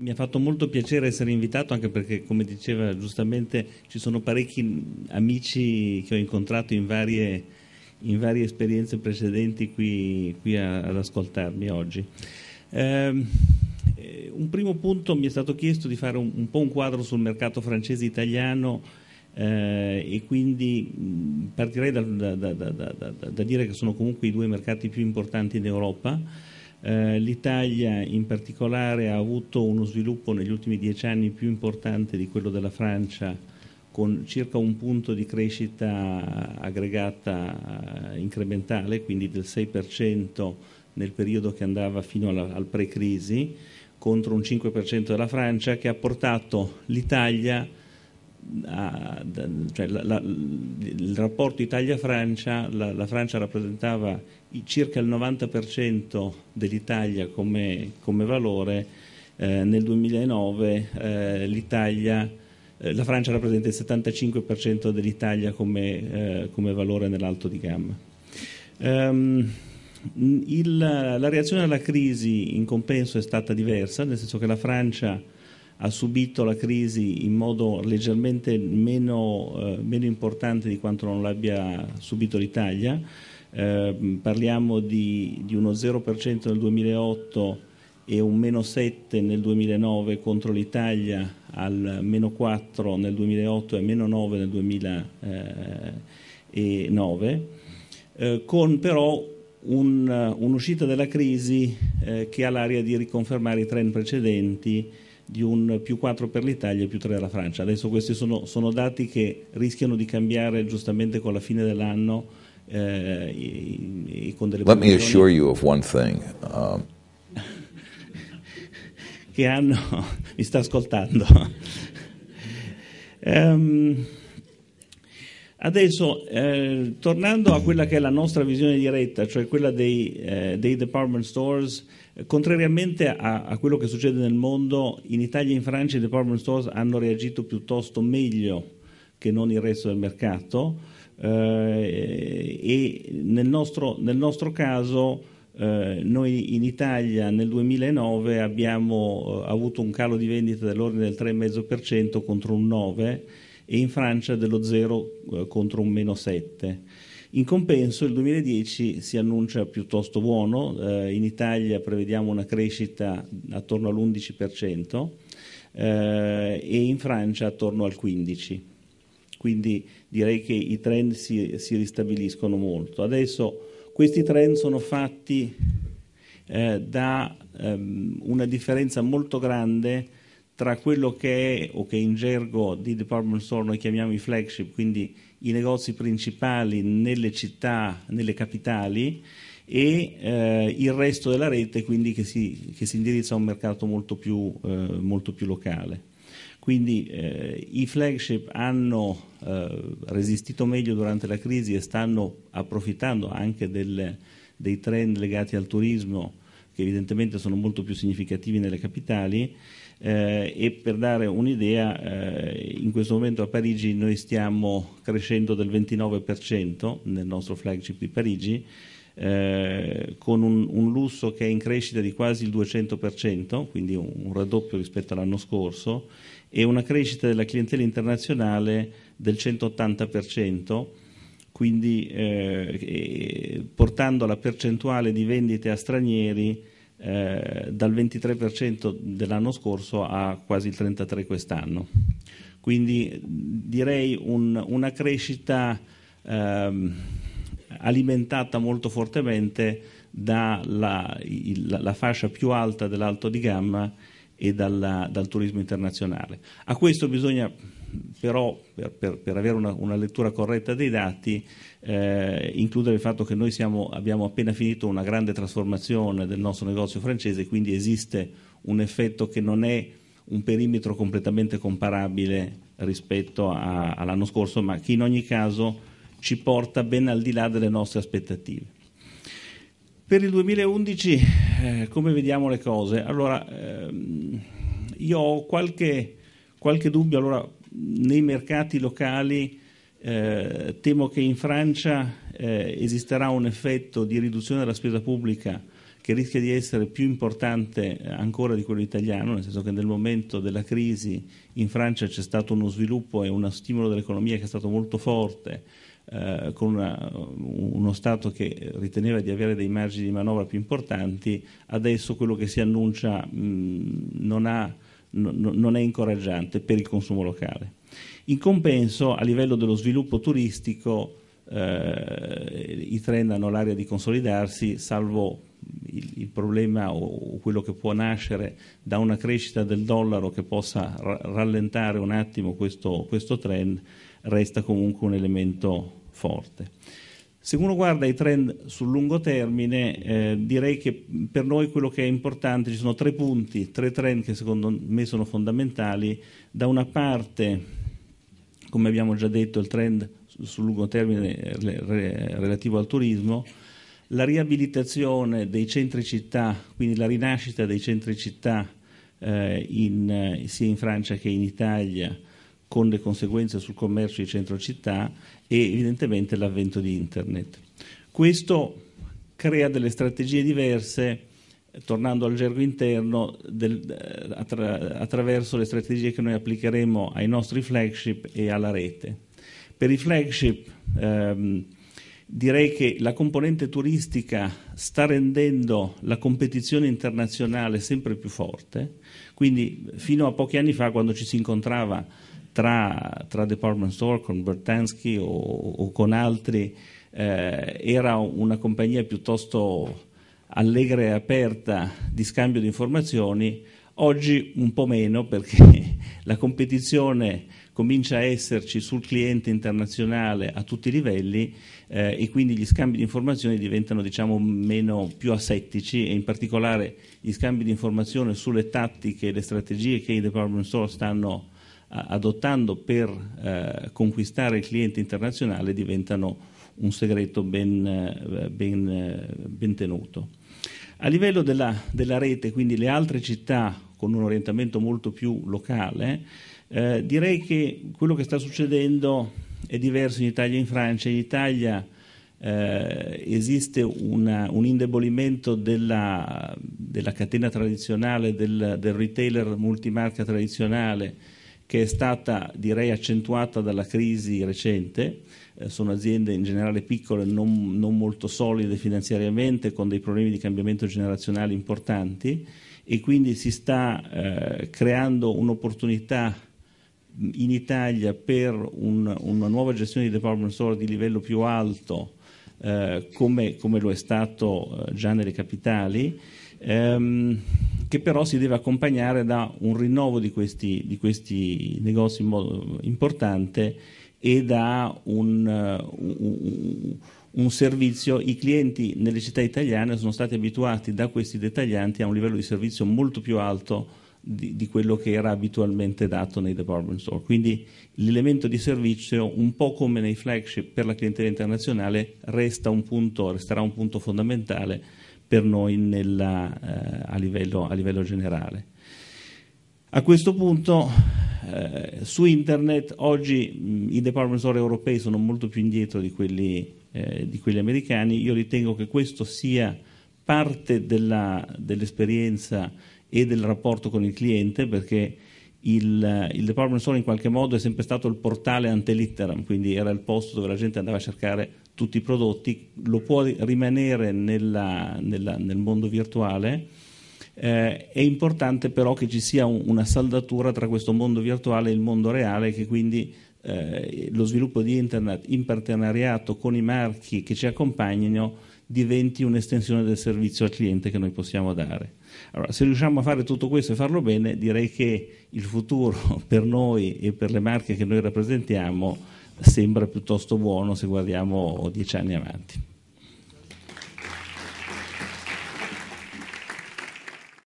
Mi ha fatto molto piacere essere invitato anche perché, come diceva giustamente, ci sono parecchi amici che ho incontrato in varie, in varie esperienze precedenti qui, qui a, ad ascoltarmi oggi. Ehm, eh, un primo punto mi è stato chiesto di fare un, un po' un quadro sul mercato francese italiano eh, e quindi partirei da, da, da, da, dire che sono comunque i due mercati più importanti in Europa eh, L'Italia in particolare ha avuto uno sviluppo negli ultimi dieci anni più importante di quello della Francia, con circa un punto di crescita aggregata eh, incrementale, quindi del 6% nel periodo che andava fino alla, al pre-crisi, contro un 5% della Francia, che ha portato l'Italia a a, cioè la, la, il rapporto Italia-Francia, la, la, Francia rappresentava circa il 90% dell'Italia come, come valore, eh, nel 2009 eh, eh, la Francia rappresenta il 75% dell'Italia come, eh, come, valore nell'alto di gamma. Um, il, la reazione alla crisi in compenso è stata diversa, nel senso che la Francia ha subito la crisi in modo leggermente meno, eh, meno importante di quanto non l'abbia subito l'Italia. Eh, parliamo di, di uno 0% nel 2008 e un meno 7 nel 2009 contro l'Italia al meno 4 nel 2008 e meno 9 nel 2009, eh, con però un, un'uscita della crisi eh, che ha l'aria di riconfermare i trend precedenti di un più 4 per l'Italia e più 3 della Francia. Adesso questi sono, sono, dati che rischiano di cambiare giustamente con la fine dell'anno eh, e, e, con delle Let me assure you of one thing. Um... che hanno mi sta ascoltando. um, Adesso, eh, tornando a quella che è la nostra visione diretta, cioè quella dei, eh, dei department stores, eh, contrariamente a, a, quello che succede nel mondo, in Italia e in Francia i department stores hanno reagito piuttosto meglio che non il resto del mercato eh, e nel nostro, nel nostro caso eh, noi in Italia nel 2009 abbiamo avuto un calo di vendita dell'ordine del 3,5% contro un 9% e in Francia dello 0 eh, contro un meno 7. In compenso il 2010 si annuncia piuttosto buono, eh, in Italia prevediamo una crescita attorno all'11% eh, e in Francia attorno al 15%. Quindi direi che i trend si, si ristabiliscono molto. Adesso questi trend sono fatti eh, da ehm, una differenza molto grande tra quello che è o che in gergo di department store noi chiamiamo i flagship, quindi i negozi principali nelle città, nelle capitali e eh, il resto della rete quindi che si, che si indirizza a un mercato molto più, eh, molto più locale. Quindi eh, i flagship hanno eh, resistito meglio durante la crisi e stanno approfittando anche del, dei trend legati al turismo che evidentemente sono molto più significativi nelle capitali eh, e per dare un'idea eh, in questo momento a Parigi noi stiamo crescendo del 29% nel nostro flagship di Parigi eh, con un, un, lusso che è in crescita di quasi il 200%, quindi un, un raddoppio rispetto all'anno scorso, e una crescita della clientela internazionale del 180%, quindi eh, portando la percentuale di vendite a stranieri eh, dal 23% dell'anno scorso a quasi il 33% quest'anno. Quindi direi un, una crescita ehm, alimentata molto fortemente dalla la, la fascia più alta dell'alto di gamma e dalla, dal turismo internazionale. A questo bisogna però, per, per, per avere una, una, lettura corretta dei dati, eh, includere il fatto che noi siamo, abbiamo appena finito una grande trasformazione del nostro negozio francese, quindi esiste un effetto che non è un perimetro completamente comparabile rispetto a, all'anno scorso, ma che in ogni caso ci porta ben al di là delle nostre aspettative. Per il 2011 eh, come vediamo le cose? Allora, ehm, io ho qualche, qualche dubbio, allora nei mercati locali eh, temo che in Francia eh, esisterà un effetto di riduzione della spesa pubblica che rischia di essere più importante ancora di quello italiano, nel senso che nel momento della crisi in Francia c'è stato uno sviluppo e uno stimolo dell'economia che è stato molto forte, eh, con una, uno Stato che riteneva di avere dei margini di manovra più importanti, adesso quello che si annuncia mh, non ha non è incoraggiante per il consumo locale. In compenso, a livello dello sviluppo turistico, eh, i trend hanno l'aria di consolidarsi, salvo il, il, problema o, quello che può nascere da una crescita del dollaro che possa rallentare un attimo questo, questo trend, resta comunque un elemento forte. Se uno guarda i trend sul lungo termine, eh, direi che per noi quello che è importante, ci sono tre punti, tre trend che secondo me sono fondamentali. Da una parte, come abbiamo già detto, il trend sul lungo termine eh, relativo al turismo, la riabilitazione dei centri città, quindi la rinascita dei centri città eh, in, sia in Francia che in Italia, con le conseguenze sul commercio di centro città e evidentemente l'avvento di internet. Questo crea delle strategie diverse, tornando al gergo interno, del, eh, attra, attraverso le strategie che noi applicheremo ai nostri flagship e alla rete. Per i flagship ehm, direi che la componente turistica sta rendendo la competizione internazionale sempre più forte, quindi fino a pochi anni fa quando ci si incontrava tra, tra department store con Bertansky o, o con altri eh, era una compagnia piuttosto allegra e aperta di scambio di informazioni, oggi un po' meno perché la competizione comincia a esserci sul cliente internazionale a tutti i livelli eh, e quindi gli scambi di informazioni diventano diciamo, meno, più asettici e in particolare gli scambi di informazioni sulle tattiche e le strategie che i department store stanno adottando per eh, conquistare il cliente internazionale diventano un segreto ben, eh, ben, eh, ben tenuto. A livello della, della, rete, quindi le altre città con un orientamento molto più locale, eh, direi che quello che sta succedendo è diverso in Italia e in Francia. In Italia eh, esiste una, un indebolimento della, della catena tradizionale, del, del retailer multimarca tradizionale, che è stata direi accentuata dalla crisi recente, eh, sono aziende in generale piccole, non, non molto solide finanziariamente, con dei problemi di cambiamento generazionale importanti e quindi si sta eh, creando un'opportunità in Italia per un, una nuova gestione di department store di livello più alto eh, come, come, lo è stato eh, già nelle capitali ehm, che però si deve accompagnare da un rinnovo di questi, di questi negozi in modo importante e da un, eh, un, un, servizio. I clienti nelle città italiane sono stati abituati da questi dettaglianti a un livello di servizio molto più alto di, di quello che era abitualmente dato nei department store. Quindi l'elemento di servizio, un po' come nei flagship per la clientela internazionale, resta un punto, resterà un punto fondamentale per noi nella, eh, a, livello, a, livello, generale. A questo punto eh, su internet oggi mh, i department store europei sono molto più indietro di quelli, eh, di quelli americani, io ritengo che questo sia parte dell'esperienza e del rapporto con il cliente perché il, il Department Store in qualche modo è sempre stato il portale antelitteram, quindi era il posto dove la gente andava a cercare tutti i prodotti, lo può rimanere nella, nella, nel mondo virtuale. Eh, è importante però che ci sia un, una saldatura tra questo mondo virtuale e il mondo reale, che quindi eh, lo sviluppo di internet in partenariato con i marchi che ci accompagnino diventi un'estensione del servizio al cliente che noi possiamo dare. Allora, se riusciamo a fare tutto questo e farlo bene, direi che il futuro per noi e per le marche che noi rappresentiamo sembra piuttosto buono se guardiamo dieci anni avanti.